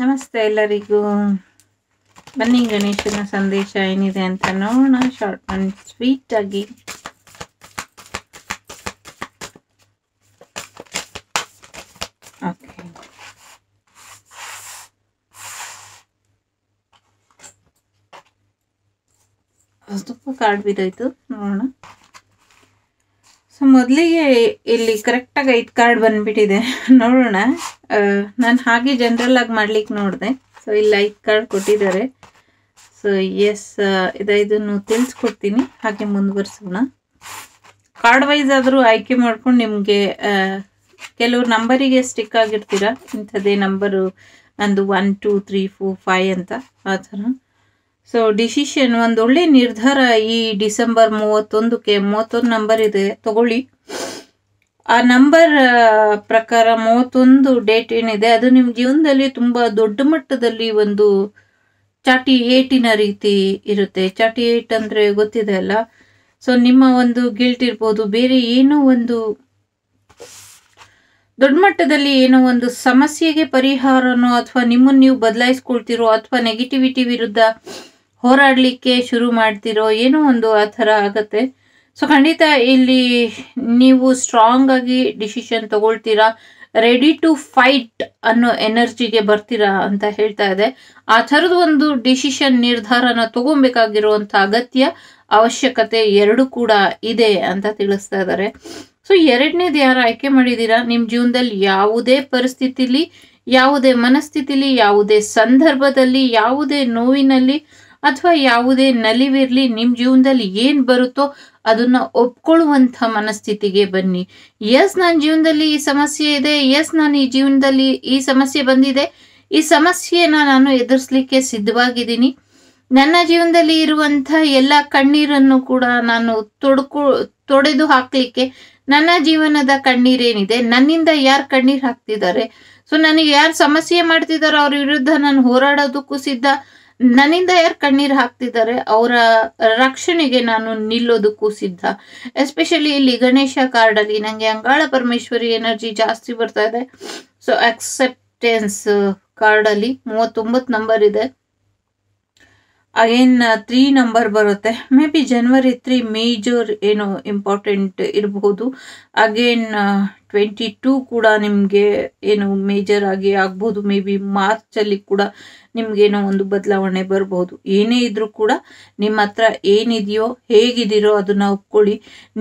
ನಮಸ್ತೆ ಎಲ್ಲರಿಗೂ ಬನ್ನಿ ಗಣೇಶನ ಸಂದೇಶ ಏನಿದೆ ಅಂತ ನೋಡೋಣ ಶಾರ್ಟ್ ಅಂಡ್ ಸ್ವೀಟ್ ಆಗಿ ಓಕೆ ಸ್ವಲ್ಪ ಕಾರ್ಡ್ ಬಿದ್ದೋಯ್ತು ನೋಡೋಣ ಸೊ ಮೊದಲಿಗೆ ಇಲ್ಲಿ ಕರೆಕ್ಟಾಗಿ ಐದು ಕಾರ್ಡ್ ಬಂದುಬಿಟ್ಟಿದೆ ನೋಡೋಣ ನಾನು ಹಾಗೆ ಜನರಲ್ ಆಗಿ ಮಾಡ್ಲಿಕ್ಕೆ ನೋಡಿದೆ ಸೊ ಇಲ್ಲಿ ಐದು ಕಾರ್ಡ್ ಕೊಟ್ಟಿದ್ದಾರೆ ಸೊ ಎಸ್ ಇದನ್ನು ತಿಳಿಸ್ಕೊಡ್ತೀನಿ ಹಾಗೆ ಮುಂದುವರಿಸೋಣ ಕಾರ್ಡ್ ವೈಸ್ ಆದರೂ ಆಯ್ಕೆ ಮಾಡ್ಕೊಂಡು ನಿಮಗೆ ಕೆಲವು ನಂಬರಿಗೆ ಸ್ಟಿಕ್ ಆಗಿರ್ತೀರ ಇಂಥದ್ದೇ ನಂಬರು ನಂದು one two three four five ಅಂತ ಆ ಥರ ಸೊ ಡಿಸಿಷನ್ ಒಂದು ಒಳ್ಳೆ ನಿರ್ಧಾರ ಈ ಡಿಸೆಂಬರ್ ಮೂವತ್ತೊಂದಕ್ಕೆ ಮೂವತ್ತೊಂದು ನಂಬರ್ ಇದೆ ತಗೊಳ್ಳಿ ಆ ನಂಬರ್ ಪ್ರಕಾರ ಮೂವತ್ತೊಂದು ಡೇಟ್ ಏನಿದೆ ಅದು ನಿಮ್ಮ ಜೀವನದಲ್ಲಿ ತುಂಬ ದೊಡ್ಡ ಮಟ್ಟದಲ್ಲಿ ಒಂದು ಚಾಟಿ ಏಟಿನ ರೀತಿ ಇರುತ್ತೆ ಚಾಟಿ ಏಟ್ ಅಂದರೆ ಗೊತ್ತಿದೆ ಅಲ್ಲ ಸೊ ನಿಮ್ಮ ಒಂದು ಗಿಲ್ಟ್ ಇರ್ಬೋದು ಬೇರೆ ಏನೋ ಒಂದು ದೊಡ್ಡ ಮಟ್ಟದಲ್ಲಿ ಏನೋ ಒಂದು ಸಮಸ್ಯೆಗೆ ಪರಿಹಾರನೋ ಅಥವಾ ನಿಮ್ಮನ್ನು ನೀವು ಬದಲಾಯಿಸ್ಕೊಳ್ತಿರೋ ಅಥವಾ ನೆಗೆಟಿವಿಟಿ ವಿರುದ್ಧ ಹೋರಾಡಲಿಕ್ಕೆ ಶುರು ಮಾಡ್ತಿರೋ ಏನೋ ಒಂದು ಆ ಥರ ಆಗುತ್ತೆ ಸೊ ಖಂಡಿತ ಇಲ್ಲಿ ನೀವು ಸ್ಟ್ರಾಂಗ್ ಆಗಿ ಡಿಸಿಷನ್ ತಗೊಳ್ತೀರಾ ರೆಡಿ ಟು ಫೈಟ್ ಅನ್ನೋ ಎನರ್ಜಿಗೆ ಬರ್ತೀರಾ ಅಂತ ಹೇಳ್ತಾ ಇದೆ ಆ ಥರದ ಒಂದು ಡಿಸಿಷನ್ ನಿರ್ಧಾರನ ತಗೊಬೇಕಾಗಿರುವಂಥ ಅಗತ್ಯ ಅವಶ್ಯಕತೆ ಎರಡು ಕೂಡ ಇದೆ ಅಂತ ತಿಳಿಸ್ತಾ ಇದ್ದಾರೆ ಸೊ ಎರಡನೇದು ಯಾರು ಆಯ್ಕೆ ಮಾಡಿದ್ದೀರಾ ನಿಮ್ಮ ಜೀವನದಲ್ಲಿ ಯಾವುದೇ ಪರಿಸ್ಥಿತಿಲಿ ಯಾವುದೇ ಮನಸ್ಥಿತಿಲಿ ಯಾವುದೇ ಸಂದರ್ಭದಲ್ಲಿ ಯಾವುದೇ ನೋವಿನಲ್ಲಿ ಅಥವಾ ಯಾವುದೇ ನಲಿವಿರಲಿ ನಿಮ್ಮ ಜೀವನದಲ್ಲಿ ಏನು ಬರುತ್ತೋ ಅದನ್ನ ಒಪ್ಕೊಳ್ಳುವಂಥ ಮನಸ್ಥಿತಿಗೆ ಬನ್ನಿ ಎಸ್ ನನ್ನ ಜೀವನದಲ್ಲಿ ಈ ಸಮಸ್ಯೆ ಇದೆ ಎಸ್ ನಾನು ಈ ಜೀವನದಲ್ಲಿ ಈ ಸಮಸ್ಯೆ ಬಂದಿದೆ ಈ ಸಮಸ್ಯೆನ ನಾನು ಎದುರಿಸ್ಲಿಕ್ಕೆ ಸಿದ್ಧವಾಗಿದ್ದೀನಿ ನನ್ನ ಜೀವನದಲ್ಲಿ ಇರುವಂಥ ಎಲ್ಲ ಕಣ್ಣೀರನ್ನು ಕೂಡ ನಾನು ತೊಡ್ಕೊ ತೊಡೆದು ಹಾಕಲಿಕ್ಕೆ ನನ್ನ ಜೀವನದ ಕಣ್ಣೀರೇನಿದೆ ನನ್ನಿಂದ ಯಾರು ಕಣ್ಣೀರು ಹಾಕ್ತಿದ್ದಾರೆ ಸೊ ನನಗೆ ಯಾರು ಸಮಸ್ಯೆ ಮಾಡ್ತಿದ್ದಾರೋ ಅವ್ರ ವಿರುದ್ಧ ನಾನು ಹೋರಾಡೋದಕ್ಕೂ ಸಿದ್ಧ ನನ್ನಿಂದ ಯಾರು ಕಣ್ಣೀರ್ ಹಾಕ್ತಿದ್ದಾರೆ ಅವರ ರಕ್ಷಣೆಗೆ ನಾನು ನಿಲ್ಲೋದಕ್ಕೂ ಸಿದ್ಧ ಎಸ್ಪೆಷಲಿ ಇಲ್ಲಿ ಗಣೇಶ ಕಾರ್ಡ್ ಅಲ್ಲಿ ನಂಗೆ ಅಂಗಾಳ ಪರಮೇಶ್ವರಿ ಎನರ್ಜಿ ಜಾಸ್ತಿ ಬರ್ತಾ ಇದೆ ಸೊ ಅಕ್ಸೆಪ್ಟೆನ್ಸ್ ಕಾರ್ಡ್ ಅಲ್ಲಿ ಮೂವತ್ತೊಂಬತ್ತು ನಂಬರ್ ಇದೆ ಅಗೇನ್ ತ್ರೀ ನಂಬರ್ ಬರುತ್ತೆ maybe January three major ಏನು ಇಂಪಾರ್ಟೆಂಟ್ ಇರಬಹುದು ಅಗೇನ್ ಟ್ವೆಂಟಿ ಟೂ ಕೂಡ ನಿಮಗೆ ಏನು ಮೇಜರ್ ಆಗಿ ಆಗ್ಬೋದು ಮೇ ಬಿ ಮಾರ್ಚಲ್ಲಿ ಕೂಡ ನಿಮಗೇನೋ ಒಂದು ಬದಲಾವಣೆ ಬರಬಹುದು ಏನೇ ಇದ್ರೂ ಕೂಡ ನಿಮ್ಮ ಹತ್ರ ಏನಿದೆಯೋ ಹೇಗಿದ್ದೀರೋ ಅದನ್ನು ಒಪ್ಕೊಳ್ಳಿ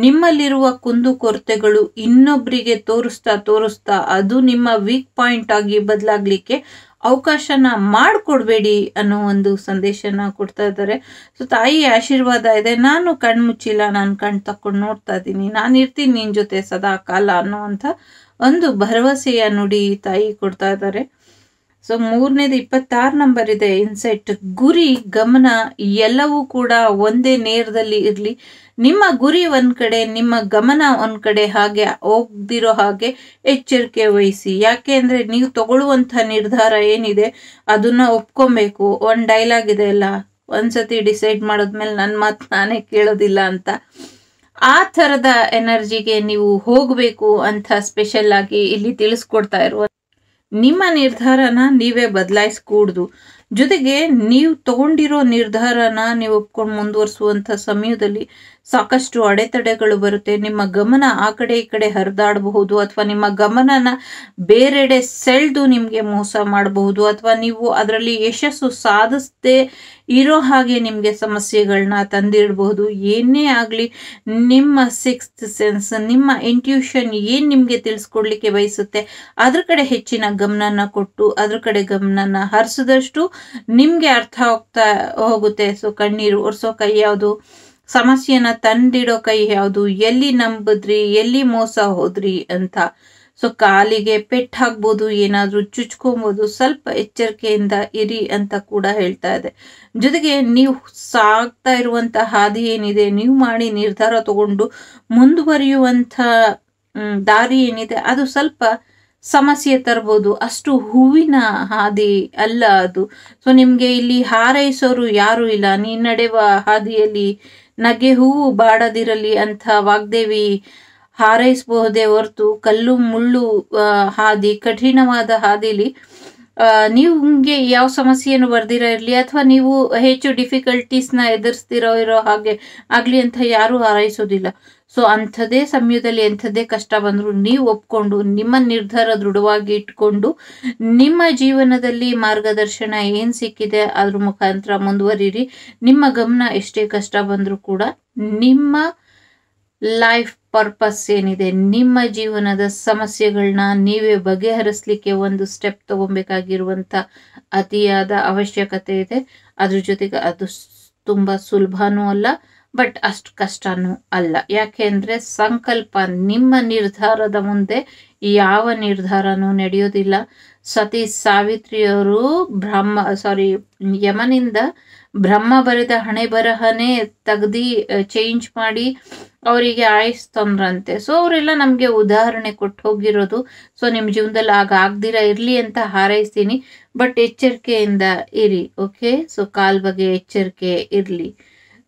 ನಿಮ್ಮಲ್ಲಿರುವ ಕುಂದು ಕೊರತೆಗಳು ಇನ್ನೊಬ್ಬರಿಗೆ ತೋರಿಸ್ತಾ ತೋರಿಸ್ತಾ ಅದು ನಿಮ್ಮ ವೀಕ್ ಪಾಯಿಂಟ್ ಆಗಿ ಬದಲಾಗಲಿಕ್ಕೆ ಅವಕಾಶನ ಮಾಡಿಕೊಡ್ಬೇಡಿ ಅನ್ನೋ ಒಂದು ಸಂದೇಶನ ಕೊಡ್ತಾ ಇದ್ದಾರೆ ಸೊ ತಾಯಿ ಆಶೀರ್ವಾದ ಇದೆ ನಾನು ಕಣ್ಣು ಮುಚ್ಚಿಲ್ಲ ನಾನು ಕಣ್ ತಕ್ಕೊಂಡು ನೋಡ್ತಾ ಇದ್ದೀನಿ ನಾನು ಇರ್ತೀನಿ ನಿನ್ನ ಜೊತೆ ಸದಾ ಕಾಲ ಅನ್ನೋ ಒಂದು ಭರವಸೆಯ ನುಡಿ ತಾಯಿ ಕೊಡ್ತಾ ಇದ್ದಾರೆ ಸೊ ಮೂರನೇದು ಇಪ್ಪತ್ತಾರು ನಂಬರ್ ಇದೆ ಇನ್ಸೈಟ್ ಗುರಿ ಗಮನ ಎಲ್ಲವೂ ಕೂಡ ಒಂದೇ ನೇರದಲ್ಲಿ ಇರಲಿ ನಿಮ್ಮ ಗುರಿ ಒಂದು ಕಡೆ ನಿಮ್ಮ ಗಮನ ಒಂದು ಕಡೆ ಹಾಗೆ ಹೋಗ್ದಿರೋ ಹಾಗೆ ಎಚ್ಚರಿಕೆ ವಹಿಸಿ ಯಾಕೆ ಅಂದರೆ ನೀವು ತಗೊಳ್ಳುವಂಥ ನಿರ್ಧಾರ ಏನಿದೆ ಅದನ್ನ ಒಪ್ಕೊಬೇಕು ಒಂದು ಡೈಲಾಗ್ ಇದೆ ಅಲ್ಲ ಒಂದ್ಸತಿ ಡಿಸೈಡ್ ಮಾಡಿದ್ಮೇಲೆ ನನ್ನ ಮಾತು ನಾನೇ ಕೇಳೋದಿಲ್ಲ ಅಂತ ಆ ಥರದ ಎನರ್ಜಿಗೆ ನೀವು ಹೋಗಬೇಕು ಅಂತ ಸ್ಪೆಷಲ್ ಆಗಿ ಇಲ್ಲಿ ತಿಳಿಸ್ಕೊಡ್ತಾ ಇರುವ ನಿಮ್ಮ ನಿರ್ಧಾರನ ನೀವೇ ಬದಲಾಯಿಸ್ಕೂಡ್ದು ಜೊತೆಗೆ ನೀವು ತಗೊಂಡಿರೋ ನಿರ್ಧಾರನ ನೀವು ಒಪ್ಕೊಂಡು ಮುಂದುವರಿಸುವಂಥ ಸಮಯದಲ್ಲಿ ಸಾಕಷ್ಟು ಅಡೆತಡೆಗಳು ಬರುತ್ತೆ ನಿಮ್ಮ ಗಮನ ಆ ಕಡೆ ಈ ಕಡೆ ಹರಿದಾಡಬಹುದು ಅಥವಾ ನಿಮ್ಮ ಗಮನನ ಬೇರೆಡೆ ಸೆಳೆದು ನಿಮಗೆ ಮೋಸ ಮಾಡಬಹುದು ಅಥವಾ ನೀವು ಅದರಲ್ಲಿ ಯಶಸ್ಸು ಸಾಧಿಸದೆ ಇರೋ ಹಾಗೆ ನಿಮಗೆ ಸಮಸ್ಯೆಗಳನ್ನ ತಂದಿಡಬಹುದು ಏನೇ ಆಗಲಿ ನಿಮ್ಮ ಸಿಕ್ಸ್ತ್ ಸೆನ್ಸ್ ನಿಮ್ಮ ಇಂಟ್ಯೂಷನ್ ಏನು ನಿಮಗೆ ತಿಳಿಸ್ಕೊಡ್ಲಿಕ್ಕೆ ಬಯಸುತ್ತೆ ಅದ್ರ ಕಡೆ ಹೆಚ್ಚಿನ ಗಮನನ ಕೊಟ್ಟು ಅದ್ರ ಕಡೆ ಗಮನನ ಹರಿಸಿದಷ್ಟು ನಿಮಗೆ ಅರ್ಥ ಹೋಗ್ತಾ ಹೋಗುತ್ತೆ ಸೊ ಕಣ್ಣೀರು ಒರೆಸೋ ಕೈ ಯಾವುದು ಸಮಸ್ಯೆನ ತಂದಿಡೋ ಕೈ ಯಾವುದು ಎಲ್ಲಿ ನಂಬಿದ್ರಿ ಎಲ್ಲಿ ಮೋಸ ಹೋದ್ರಿ ಅಂತ ಸೊ ಕಾಲಿಗೆ ಪೆಟ್ ಹಾಕ್ಬೋದು ಏನಾದರೂ ಚುಚ್ಕೊಬೋದು ಸ್ವಲ್ಪ ಎಚ್ಚರಿಕೆಯಿಂದ ಇರಿ ಅಂತ ಕೂಡ ಹೇಳ್ತಾ ಇದೆ ಜೊತೆಗೆ ನೀವು ಸಾಗ್ತಾ ಇರುವಂಥ ಹಾದಿ ಏನಿದೆ ನೀವು ಮಾಡಿ ನಿರ್ಧಾರ ತಗೊಂಡು ಮುಂದುವರಿಯುವಂಥ ದಾರಿ ಏನಿದೆ ಅದು ಸ್ವಲ್ಪ ಸಮಸ್ಯೆ ತರ್ಬೋದು ಅಷ್ಟು ಹೂವಿನ ಹಾದಿ ಅಲ್ಲ ಅದು ಸೊ ನಿಮಗೆ ಇಲ್ಲಿ ಹಾರೈಸೋರು ಯಾರೂ ಇಲ್ಲ ನೀ ನಡೆವ ಹಾದಿಯಲ್ಲಿ ನಗೆ ಹೂವು ಬಾಡದಿರಲಿ ಅಂತ ವಾಗ್ದೇವಿ ಹಾರೈಸಬಹುದೇ ಹೊರತು ಕಲ್ಲು ಮುಳ್ಳು ಹಾದಿ ಕಠಿಣವಾದ ಹಾದಿಲಿ ನಿಮಗೆ ಯಾವ ಸಮಸ್ಯೆಯನ್ನು ಬರ್ದಿರೋ ಇರಲಿ ಅಥವಾ ನೀವು ಹೆಚ್ಚು ಡಿಫಿಕಲ್ಟೀಸ್ನ ಎದುರಿಸ್ತಿರೋ ಇರೋ ಹಾಗೆ ಆಗಲಿ ಅಂತ ಯಾರೂ ಹಾರೈಸೋದಿಲ್ಲ ಸೊ ಅಂಥದ್ದೇ ಸಮಯದಲ್ಲಿ ಎಂಥದ್ದೇ ಕಷ್ಟ ಬಂದರೂ ನೀವು ಒಪ್ಕೊಂಡು ನಿಮ್ಮ ನಿರ್ಧಾರ ದೃಢವಾಗಿ ಇಟ್ಕೊಂಡು ನಿಮ್ಮ ಜೀವನದಲ್ಲಿ ಮಾರ್ಗದರ್ಶನ ಏನು ಸಿಕ್ಕಿದೆ ಅದ್ರ ಮುಖಾಂತರ ಮುಂದುವರಿರಿ ನಿಮ್ಮ ಗಮನ ಎಷ್ಟೇ ಕಷ್ಟ ಬಂದರೂ ಕೂಡ ನಿಮ್ಮ ಲೈಫ್ ಪರ್ಪಸ್ ಏನಿದೆ ನಿಮ್ಮ ಜೀವನದ ಸಮಸ್ಯೆಗಳನ್ನ ನೀವೇ ಬಗೆಹರಿಸಲಿಕ್ಕೆ ಒಂದು ಸ್ಟೆಪ್ ತಗೊಬೇಕಾಗಿರುವಂತ ಅತಿಯಾದ ಅವಶ್ಯಕತೆ ಇದೆ ಅದ್ರ ಜೊತೆಗೆ ಅದು ತುಂಬ ಸುಲಭನೂ ಅಲ್ಲ ಬಟ್ ಅಷ್ಟು ಕಷ್ಟನೂ ಅಲ್ಲ ಯಾಕೆಂದರೆ ಸಂಕಲ್ಪ ನಿಮ್ಮ ನಿರ್ಧಾರದ ಮುಂದೆ ಯಾವ ನಿರ್ಧಾರನೂ ನಡೆಯೋದಿಲ್ಲ ಸತಿ ಸಾವಿತ್ರಿಯವರು ಬ್ರಹ್ಮ ಸಾರಿ ಯಮನಿಂದ ಬ್ರಹ್ಮ ಬರೆದ ಹಣೆ ಬರಹನೇ ತೆಗ್ದು ಚೇಂಜ್ ಮಾಡಿ ಅವರಿಗೆ ಆಯಸ್ ತಂದ್ರಂತೆ ಸೊ ಅವರೆಲ್ಲ ನಮಗೆ ಉದಾಹರಣೆ ಕೊಟ್ಟು ಹೋಗಿರೋದು ಸೊ ನಿಮ್ಮ ಜೀವನದಲ್ಲಿ ಆಗ ಆಗ್ದಿರ ಇರಲಿ ಅಂತ ಹಾರೈಸ್ತೀನಿ ಬಟ್ ಎಚ್ಚರಿಕೆಯಿಂದ ಇರಿ ಓಕೆ ಸೊ ಕಾಲ್ ಬಗ್ಗೆ ಎಚ್ಚರಿಕೆ ಇರಲಿ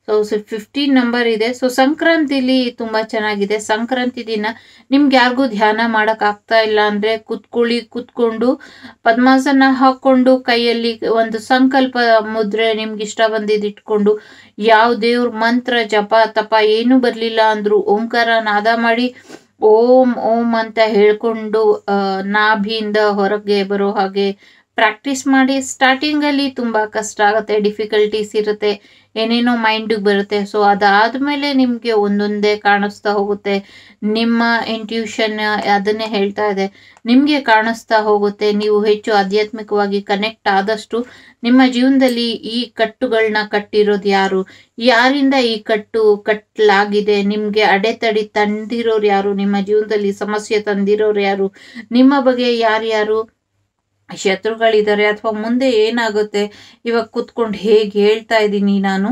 ಸೊ ಫಿಫ್ಟೀನ್ ನಂಬರ್ ಇದೆ ಸೊ ಸಂಕ್ರಾಂತಿಲಿ ತುಂಬ ಚೆನ್ನಾಗಿದೆ ಸಂಕ್ರಾಂತಿ ದಿನ ನಿಮ್ಗೆ ಯಾರಿಗೂ ಧ್ಯಾನ ಮಾಡೋಕ್ಕಾಗ್ತಾ ಇಲ್ಲ ಅಂದರೆ ಕುತ್ಕೊಳ್ಳಿ ಕುತ್ಕೊಂಡು ಪದ್ಮಾಸನ ಹಾಕ್ಕೊಂಡು ಕೈಯಲ್ಲಿ ಒಂದು ಸಂಕಲ್ಪ ಮುದ್ರೆ ನಿಮ್ಗೆ ಇಷ್ಟ ಬಂದಿದ್ದು ಇಟ್ಕೊಂಡು ಯಾವ ದೇವ್ರ ಮಂತ್ರ ಜಪ ತಪ ಏನೂ ಬರಲಿಲ್ಲ ಅಂದರೂ ಓಂಕಾರ ನಾದ ಮಾಡಿ ಓಂ ಓಂ ಅಂತ ಹೇಳ್ಕೊಂಡು ನಾಭಿಯಿಂದ ಹೊರಗೆ ಬರೋ ಹಾಗೆ ಪ್ರಾಕ್ಟೀಸ್ ಮಾಡಿ ಸ್ಟಾರ್ಟಿಂಗಲ್ಲಿ ತುಂಬ ಕಷ್ಟ ಆಗುತ್ತೆ ಡಿಫಿಕಲ್ಟೀಸ್ ಇರುತ್ತೆ ಏನೇನೋ ಮೈಂಡಿಗೆ ಬರುತ್ತೆ ಸೊ ಅದಾದ ಮೇಲೆ ನಿಮಗೆ ಒಂದೊಂದೇ ಕಾಣಿಸ್ತಾ ಹೋಗುತ್ತೆ ನಿಮ್ಮ ಇಂಟ್ಯೂಷನ್ ಅದನ್ನೇ ಹೇಳ್ತಾ ಇದೆ ನಿಮಗೆ ಕಾಣಿಸ್ತಾ ಹೋಗುತ್ತೆ ನೀವು ಹೆಚ್ಚು ಆಧ್ಯಾತ್ಮಿಕವಾಗಿ ಕನೆಕ್ಟ್ ಆದಷ್ಟು ನಿಮ್ಮ ಜೀವನದಲ್ಲಿ ಈ ಕಟ್ಟುಗಳನ್ನ ಕಟ್ಟಿರೋದು ಯಾರು ಯಾರಿಂದ ಈ ಕಟ್ಟು ಕಟ್ಟಲಾಗಿದೆ ನಿಮಗೆ ಅಡೆತಡೆ ತಂದಿರೋರು ಯಾರು ನಿಮ್ಮ ಜೀವನದಲ್ಲಿ ಸಮಸ್ಯೆ ತಂದಿರೋರು ಯಾರು ನಿಮ್ಮ ಬಗ್ಗೆ ಯಾರ್ಯಾರು ಶತ್ರುಗಳಿದ್ದಾರೆ ಅಥವಾ ಮುಂದೆ ಏನಾಗುತ್ತೆ ಇವಾಗ ಕುತ್ಕೊಂಡು ಹೇಗೆ ಹೇಳ್ತಾ ಇದ್ದೀನಿ ನಾನು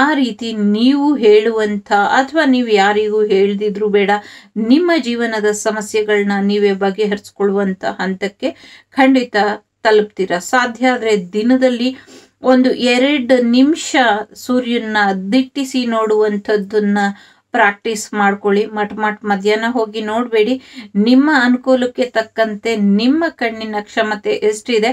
ಆ ರೀತಿ ನೀವು ಹೇಳುವಂಥ ಅಥವಾ ನೀವು ಯಾರಿಗೂ ಹೇಳ್ದಿದ್ರು ಬೇಡ ನಿಮ್ಮ ಜೀವನದ ಸಮಸ್ಯೆಗಳನ್ನ ನೀವೇ ಬಗೆಹರಿಸ್ಕೊಳ್ಳುವಂಥ ಹಂತಕ್ಕೆ ಖಂಡಿತ ತಲುಪ್ತೀರ ಸಾಧ್ಯ ಆದರೆ ದಿನದಲ್ಲಿ ಒಂದು ಎರಡು ನಿಮಿಷ ಸೂರ್ಯನ ದಿಟ್ಟಿಸಿ ನೋಡುವಂಥದ್ದನ್ನು ಪ್ರಾಕ್ಟೀಸ್ ಮಾಡ್ಕೊಳ್ಳಿ ಮಟ್ ಮಟ್ ಮಧ್ಯಾಹ್ನ ಹೋಗಿ ನೋಡಬೇಡಿ ನಿಮ್ಮ ಅನುಕೂಲಕ್ಕೆ ತಕ್ಕಂತೆ ನಿಮ್ಮ ಕಣ್ಣಿನ ಕ್ಷಮತೆ ಎಷ್ಟಿದೆ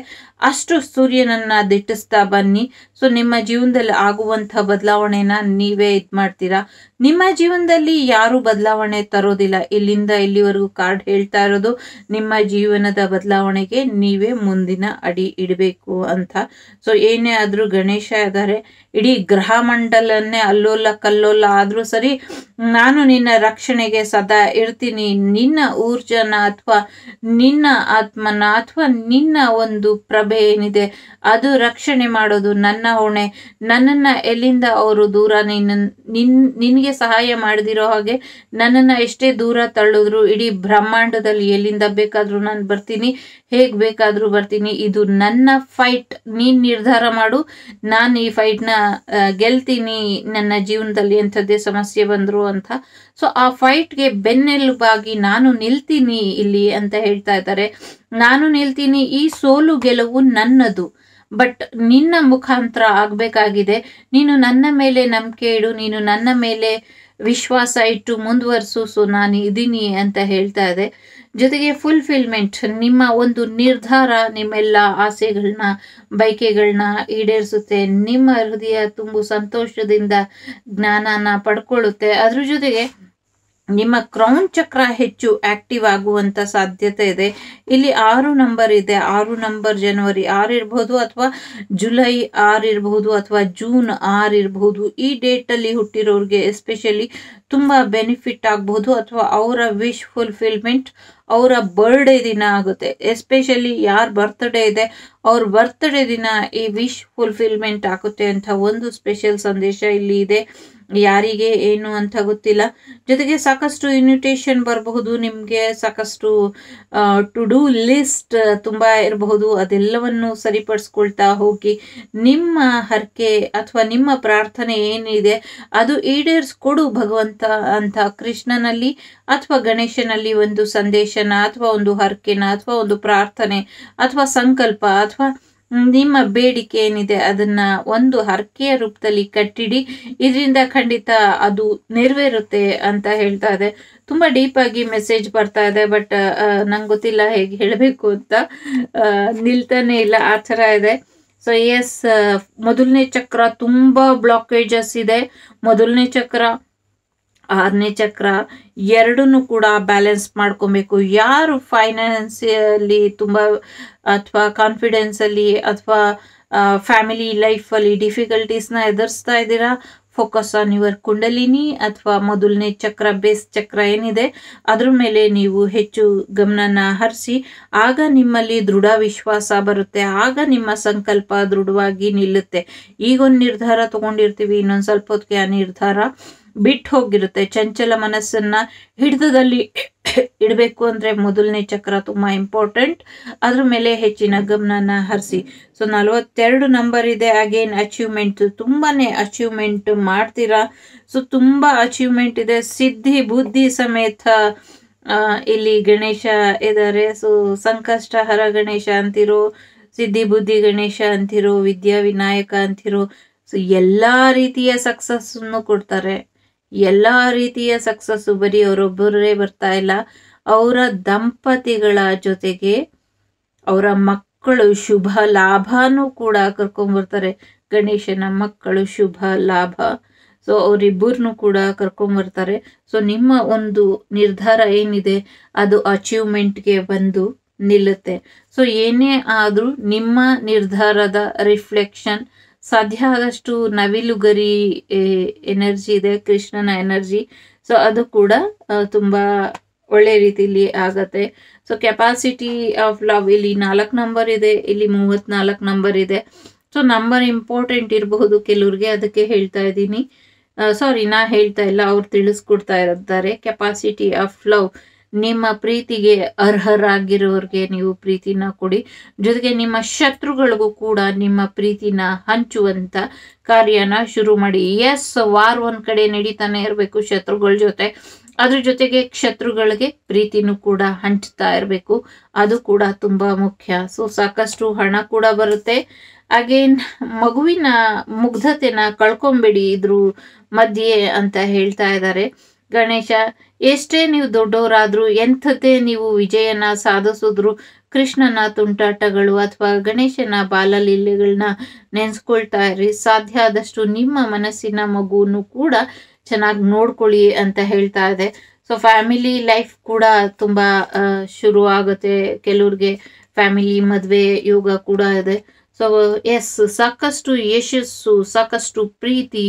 ಅಷ್ಟು ಸೂರ್ಯನನ್ನ ದಿಟ್ಟಿಸ್ತಾ ಬನ್ನಿ ಸೊ ನಿಮ್ಮ ಜೀವನದಲ್ಲಿ ಆಗುವಂಥ ಬದಲಾವಣೆನ ನೀವೇ ಇದು ಮಾಡ್ತೀರಾ ನಿಮ್ಮ ಜೀವನದಲ್ಲಿ ಯಾರು ಬದಲಾವಣೆ ತರೋದಿಲ್ಲ ಇಲ್ಲಿಂದ ಇಲ್ಲಿವರೆಗೂ ಕಾರ್ಡ್ ಹೇಳ್ತಾ ಇರೋದು ನಿಮ್ಮ ಜೀವನದ ಬದಲಾವಣೆಗೆ ನೀವೇ ಮುಂದಿನ ಅಡಿ ಇಡಬೇಕು ಅಂತ ಸೊ ಏನೇ ಆದರೂ ಗಣೇಶ ಇದ್ದಾರೆ ಇಡೀ ಗ್ರಹ ಮಂಡಲನ್ನೇ ಅಲ್ಲೋಲ ಕಲ್ಲೋಲ್ಲ ಆದರೂ ಸರಿ ನಾನು ನಿನ್ನ ರಕ್ಷಣೆಗೆ ಸದಾ ಇರ್ತೀನಿ ನಿನ್ನ ಊರ್ಜನ ಅಥವಾ ನಿನ್ನ ಆತ್ಮನ ಅಥವಾ ನಿನ್ನ ಒಂದು ಪ್ರಭೆ ಏನಿದೆ ಅದು ರಕ್ಷಣೆ ಮಾಡೋದು ನನ್ನ ಹೊಣೆ ನನ್ನನ್ನು ಎಲ್ಲಿಂದ ಅವರು ದೂರ ನಿನ್ನ ನಿನ್ ನಿನಗೆ ಸಹಾಯ ಮಾಡದಿರೋ ಹಾಗೆ ನನ್ನನ್ನು ಎಷ್ಟೇ ದೂರ ತಳ್ಳಿದ್ರು ಇಡೀ ಬ್ರಹ್ಮಾಂಡದಲ್ಲಿ ಎಲ್ಲಿಂದ ಬೇಕಾದರೂ ನಾನು ಬರ್ತೀನಿ ಹೇಗೆ ಬೇಕಾದರೂ ಬರ್ತೀನಿ ಇದು ನನ್ನ ಫೈಟ್ ನೀನು ನಿರ್ಧಾರ ಮಾಡು ನಾನು ಈ ಫೈಟ್ನ ಗೆಲ್ತೀನಿ ನನ್ನ ಜೀವನದಲ್ಲಿ ಎಂಥದ್ದೇ ಸಮಸ್ಯೆ ಬಂದರು ಅಂತ ಸೊ ಆ ಫೈಟ್ಗೆ ಬೆನ್ನೆಲುಬಾಗಿ ನಾನು ನಿಲ್ತೀನಿ ಇಲ್ಲಿ ಅಂತ ಹೇಳ್ತಾ ಇದ್ದಾರೆ ನಾನು ನಿಲ್ತೀನಿ ಈ ಸೋಲು ಗೆಲುವು ನನ್ನದು ಬಟ್ ನಿನ್ನ ಮುಖಾಂತರ ಆಗಬೇಕಾಗಿದೆ ನೀನು ನನ್ನ ಮೇಲೆ ನಂಬಿಕೆ ಇಡು ನೀನು ನನ್ನ ಮೇಲೆ ವಿಶ್ವಾಸ ಇಟ್ಟು ಮುಂದುವರಿಸು ಸೊ ನಾನು ಇದ್ದೀನಿ ಅಂತ ಹೇಳ್ತಾ ಇದೆ ಜೊತೆಗೆ ಫುಲ್ಫಿಲ್ಮೆಂಟ್ ನಿಮ್ಮ ಒಂದು ನಿರ್ಧಾರ ನಿಮ್ಮೆಲ್ಲ ಆಸೆಗಳನ್ನ ಬಯಕೆಗಳನ್ನ ಈಡೇರಿಸುತ್ತೆ ನಿಮ್ಮ ಹೃದಯ ತುಂಬು ಸಂತೋಷದಿಂದ ಜ್ಞಾನನ ಪಡ್ಕೊಳ್ಳುತ್ತೆ ಅದ್ರ ಜೊತೆಗೆ ನಿಮ್ಮ ಕ್ರೌನ್ ಚಕ್ರ ಹೆಚ್ಚು ಆಕ್ಟಿವ್ ಆಗುವಂಥ ಸಾಧ್ಯತೆ ಇದೆ ಇಲ್ಲಿ ಆರು ನಂಬರ್ ಇದೆ ಆರು ನಂಬರ್ ಜನವರಿ ಆರು ಇರಬಹುದು ಅಥವಾ ಜುಲೈ ಆರು ಇರಬಹುದು ಅಥವಾ ಜೂನ್ ಆರು ಇರಬಹುದು ಈ ಡೇಟಲ್ಲಿ ಹುಟ್ಟಿರೋರಿಗೆ ಎಸ್ಪೆಷಲಿ ತುಂಬ ಬೆನಿಫಿಟ್ ಆಗಬಹುದು ಅಥವಾ ಅವರ ವಿಶ್ ಫುಲ್ಫಿಲ್ಮೆಂಟ್ ಅವರ ಬರ್ಡೇ ದಿನ ಆಗುತ್ತೆ ಎಸ್ಪೆಷಲಿ ಯಾರ ಬರ್ತ್ಡೇ ಇದೆ ಅವ್ರ ಬರ್ತ್ಡೇ ದಿನ ಈ ವಿಶ್ ಫುಲ್ಫಿಲ್ಮೆಂಟ್ ಆಗುತ್ತೆ ಅಂತ ಒಂದು ಸ್ಪೆಷಲ್ ಸಂದೇಶ ಇಲ್ಲಿ ಇದೆ ಯಾರಿಗೆ ಏನು ಅಂತ ಗೊತ್ತಿಲ್ಲ ಜೊತೆಗೆ ಸಾಕಷ್ಟು ಇನ್ವಿಟೇಷನ್ ಬರಬಹುದು ನಿಮಗೆ ಸಾಕಷ್ಟು ಟು ಡೂ ಲಿಸ್ಟ್ ತುಂಬ ಇರಬಹುದು ಅದೆಲ್ಲವನ್ನು ಸರಿಪಡಿಸ್ಕೊಳ್ತಾ ಹೋಗಿ ನಿಮ್ಮ ಹರಕೆ ಅಥವಾ ನಿಮ್ಮ ಪ್ರಾರ್ಥನೆ ಏನಿದೆ ಅದು ಈಡೇರಿಸ್ಕೊಡು ಭಗವಂತ ಅಂತ ಕೃಷ್ಣನಲ್ಲಿ ಅಥವಾ ಗಣೇಶನಲ್ಲಿ ಒಂದು ಸಂದೇಶನ ಅಥವಾ ಒಂದು ಹರಕೆನ ಅಥವಾ ಒಂದು ಪ್ರಾರ್ಥನೆ ಅಥವಾ ಸಂಕಲ್ಪ ಅಥವಾ ನಿಮ್ಮ ಬೇಡಿಕೆ ಏನಿದೆ ಅದನ್ನ ಒಂದು ಹರಕೆಯ ರೂಪದಲ್ಲಿ ಕಟ್ಟಿಡಿ ಇದರಿಂದ ಖಂಡಿತ ಅದು ನೆರವೇರುತ್ತೆ ಅಂತ ಹೇಳ್ತಾ ಇದೆ ತುಂಬಾ ಡೀಪ್ ಆಗಿ ಮೆಸೇಜ್ ಬರ್ತಾ ಇದೆ ಬಟ್ ನಂಗೆ ಗೊತ್ತಿಲ್ಲ ಹೇಗೆ ಹೇಳಬೇಕು ಅಂತ ನಿಲ್ತಾನೇ ಇಲ್ಲ ಆ ಥರ ಇದೆ ಸೊ ಎಸ್ ಮೊದಲನೇ ಚಕ್ರ ತುಂಬಾ ಬ್ಲಾಕೇಜಸ್ ಇದೆ ಮೊದಲನೇ ಚಕ್ರ ಆರನೇ ಚಕ್ರ ಎರಡನ್ನೂ ಕೂಡ ಬ್ಯಾಲೆನ್ಸ್ ಮಾಡ್ಕೊಬೇಕು ಯಾರು ಫೈನಾನ್ಸಿಯಲ್ಲಿ ತುಂಬ ಅಥವಾ ಕಾನ್ಫಿಡೆನ್ಸಲ್ಲಿ ಅಥವಾ ಫ್ಯಾಮಿಲಿ ಲೈಫಲ್ಲಿ ಡಿಫಿಕಲ್ಟೀಸ್ನ ಎದುರಿಸ್ತಾ ಇದ್ದೀರಾ ಫೋಕಸ್ ಆನ್ ಯುವರ್ ಕುಂಡಲಿನಿ ಅಥವಾ ಮೊದಲನೇ ಚಕ್ರ ಬೇಸ್ ಚಕ್ರ ಏನಿದೆ ಅದ್ರ ಮೇಲೆ ನೀವು ಹೆಚ್ಚು ಗಮನನ ಹರಿಸಿ ಆಗ ನಿಮ್ಮಲ್ಲಿ ದೃಢ ವಿಶ್ವಾಸ ಬರುತ್ತೆ ಆಗ ನಿಮ್ಮ ಸಂಕಲ್ಪ ದೃಢವಾಗಿ ನಿಲ್ಲುತ್ತೆ ಈಗೊಂದು ನಿರ್ಧಾರ ತೊಗೊಂಡಿರ್ತೀವಿ ಇನ್ನೊಂದು ಸ್ವಲ್ಪ ಹೊತ್ತಿಗೆ ಆ ನಿರ್ಧಾರ ಬಿಟ್ಟು ಹೋಗಿರುತ್ತೆ ಚಂಚಲ ಮನಸ್ಸನ್ನು ಹಿಡಿದದಲ್ಲಿ ಇಡಬೇಕು ಅಂದರೆ ಮೊದಲನೇ ಚಕ್ರ ತುಂಬ ಇಂಪಾರ್ಟೆಂಟ್ ಅದ್ರ ಮೇಲೆ ಹೆಚ್ಚಿನ ಗಮನನ ಹರಿಸಿ ಸೊ ನಲವತ್ತೆರಡು ನಂಬರ್ ಇದೆ ಅಗೇನ್ ಅಚೀವ್ಮೆಂಟ್ ತುಂಬಾ ಅಚೀವ್ಮೆಂಟ್ ಮಾಡ್ತೀರಾ ಸೊ ತುಂಬ ಅಚೀವ್ಮೆಂಟ್ ಇದೆ ಸಿದ್ಧಿ ಬುದ್ಧಿ ಸಮೇತ ಇಲ್ಲಿ ಗಣೇಶ ಇದ್ದಾರೆ ಸೊ ಸಂಕಷ್ಟ ಹರ ಗಣೇಶ ಅಂತಿರೋ ಸಿದ್ಧಿ ಬುದ್ಧಿ ಗಣೇಶ ಅಂತಿರೋ ವಿದ್ಯಾ ವಿನಾಯಕ ಅಂತಿರೋ ಸೊ ಎಲ್ಲ ರೀತಿಯ ಸಕ್ಸಸ್ಸನ್ನು ಕೊಡ್ತಾರೆ ಎಲ್ಲ ರೀತಿಯ ಸಕ್ಸಸ್ಸು ಬರೀ ಅವರೊಬ್ಬರೇ ಬರ್ತಾ ಇಲ್ಲ ಅವರ ದಂಪತಿಗಳ ಜೊತೆಗೆ ಅವರ ಮಕ್ಕಳು ಶುಭ ಲಾಭನೂ ಕೂಡ ಕರ್ಕೊಂಬರ್ತಾರೆ ಗಣೇಶನ ಮಕ್ಕಳು ಶುಭ ಲಾಭ ಸೊ ಅವರಿಬ್ಬರನ್ನು ಕೂಡ ಕರ್ಕೊಂಬರ್ತಾರೆ ಸೊ ನಿಮ್ಮ ಒಂದು ನಿರ್ಧಾರ ಏನಿದೆ ಅದು ಅಚೀವ್ಮೆಂಟ್ಗೆ ಬಂದು ನಿಲ್ಲುತ್ತೆ ಸೊ ಏನೇ ಆದರೂ ನಿಮ್ಮ ನಿರ್ಧಾರದ ರಿಫ್ಲೆಕ್ಷನ್ ಸಾಧ್ಯ ಆದಷ್ಟು ನವಿಲುಗರಿ ಎನರ್ಜಿ ಇದೆ ಕೃಷ್ಣನ ಎನರ್ಜಿ ಸೊ ಅದು ಕೂಡ ತುಂಬಾ ಒಳ್ಳೆ ರೀತಿಲಿ ಆಗತ್ತೆ ಸೊ ಕೆಪಾಸಿಟಿ ಆಫ್ ಲವ್ ಇಲ್ಲಿ ನಾಲ್ಕು ನಂಬರ್ ಇದೆ ಇಲ್ಲಿ ಮೂವತ್ನಾಲ್ಕು ನಂಬರ್ ಇದೆ ಸೊ ನಂಬರ್ ಇಂಪಾರ್ಟೆಂಟ್ ಇರಬಹುದು ಕೆಲವ್ರಿಗೆ ಅದಕ್ಕೆ ಹೇಳ್ತಾ ಇದ್ದೀನಿ ಸಾರಿ ನಾ ಹೇಳ್ತಾ ಇಲ್ಲ ಅವ್ರು ತಿಳಿಸ್ಕೊಡ್ತಾ ಇರ್ತಾರೆ ಕೆಪಾಸಿಟಿ ಆಫ್ ಲವ್ ನಿಮ್ಮ ಪ್ರೀತಿಗೆ ಅರ್ಹರಾಗಿರೋರಿಗೆ ನೀವು ಪ್ರೀತಿನ ಕೊಡಿ ಜೊತೆಗೆ ನಿಮ್ಮ ಶತ್ರುಗಳಿಗೂ ಕೂಡ ನಿಮ್ಮ ಪ್ರೀತಿನ ಹಂಚುವಂಥ ಕಾರ್ಯನ ಶುರು ಮಾಡಿ ಎಸ್ ವಾರ್ ಒಂದು ಕಡೆ ನಡೀತಾನೆ ಇರಬೇಕು ಶತ್ರುಗಳ ಜೊತೆ ಅದ್ರ ಜೊತೆಗೆ ಶತ್ರುಗಳಿಗೆ ಪ್ರೀತಿನೂ ಕೂಡ ಹಂಚ್ತಾ ಇರಬೇಕು ಅದು ಕೂಡ ತುಂಬ ಮುಖ್ಯ ಸೊ ಸಾಕಷ್ಟು ಹಣ ಕೂಡ ಬರುತ್ತೆ ಅಗೇನ್ ಮಗುವಿನ ಮುಗ್ಧತೆನ ಕಳ್ಕೊಂಬೇಡಿ ಇದ್ರ ಮಧ್ಯೆ ಅಂತ ಹೇಳ್ತಾ ಇದ್ದಾರೆ ಗಣೇಶ ಎಷ್ಟೇ ನೀವು ದೊಡ್ಡವರಾದರೂ ಎಂಥದ್ದೇ ನೀವು ವಿಜಯನ ಸಾಧಿಸಿದ್ರು ಕೃಷ್ಣನ ತುಂಟಾಟಗಳು ಅಥವಾ ಗಣೇಶನ ಬಾಲಲೀಲೆಗಳನ್ನ ನೆನೆಸ್ಕೊಳ್ತಾ ಇರಿ ಸಾಧ್ಯ ಆದಷ್ಟು ನಿಮ್ಮ ಮನಸ್ಸಿನ ಮಗುವನ್ನು ಕೂಡ ಚೆನ್ನಾಗಿ ನೋಡ್ಕೊಳ್ಳಿ ಅಂತ ಹೇಳ್ತಾ ಇದೆ ಸೊ ಫ್ಯಾಮಿಲಿ ಲೈಫ್ ಕೂಡ ತುಂಬ ಶುರು ಆಗುತ್ತೆ ಕೆಲವ್ರಿಗೆ ಫ್ಯಾಮಿಲಿ ಮದುವೆ ಯೋಗ ಕೂಡ ಇದೆ ಸೊ ಎಸ್ ಸಾಕಷ್ಟು ಯಶಸ್ಸು ಸಾಕಷ್ಟು ಪ್ರೀತಿ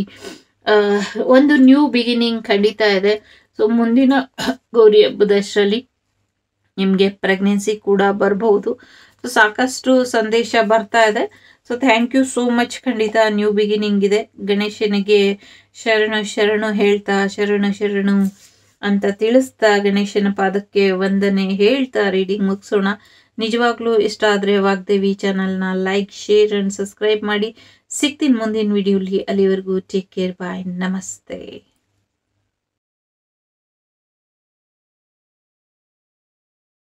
ಒಂದು ನ್ಯೂ ಬಿಗಿನಿಂಗ್ ಖಂಡಿತ ಇದೆ ಸೊ ಮುಂದಿನ ಗೌರಿ ಹಬ್ಬದಷ್ಟರಲ್ಲಿ ನಿಮಗೆ ಪ್ರೆಗ್ನೆನ್ಸಿ ಕೂಡ ಬರಬಹುದು ಸೊ ಸಾಕಷ್ಟು ಸಂದೇಶ ಬರ್ತಾ ಇದೆ so thank you so much ಖಂಡಿತ ನ್ಯೂ ಬಿಗಿನಿಂಗ್ ಇದೆ ಗಣೇಶನಿಗೆ ಶರಣು ಶರಣು ಹೇಳ್ತಾ ಶರಣು ಶರಣು ಅಂತ ತಿಳಿಸ್ತಾ ಗಣೇಶನ ಪಾದಕ್ಕೆ ವಂದನೆ ಹೇಳ್ತಾ ರೀಡಿಂಗ್ ಮುಗಿಸೋಣ ನಿಜವಾಗ್ಲೂ ಇಷ್ಟ ಆದರೆ ವಾಗ್ದೇವಿ ಚಾನಲ್ನ ಲೈಕ್ ಶೇರ್ ಆ್ಯಂಡ್ ಸಬ್ಸ್ಕ್ರೈಬ್ ಮಾಡಿ ಸಿಗ್ತೀನಿ ಮುಂದಿನ ವಿಡಿಯೋಲಿ ಅಲ್ಲಿವರೆಗೂ ಟೇಕ್ ಕೇರ್ ಬಾಯ್ ನಮಸ್ತೆ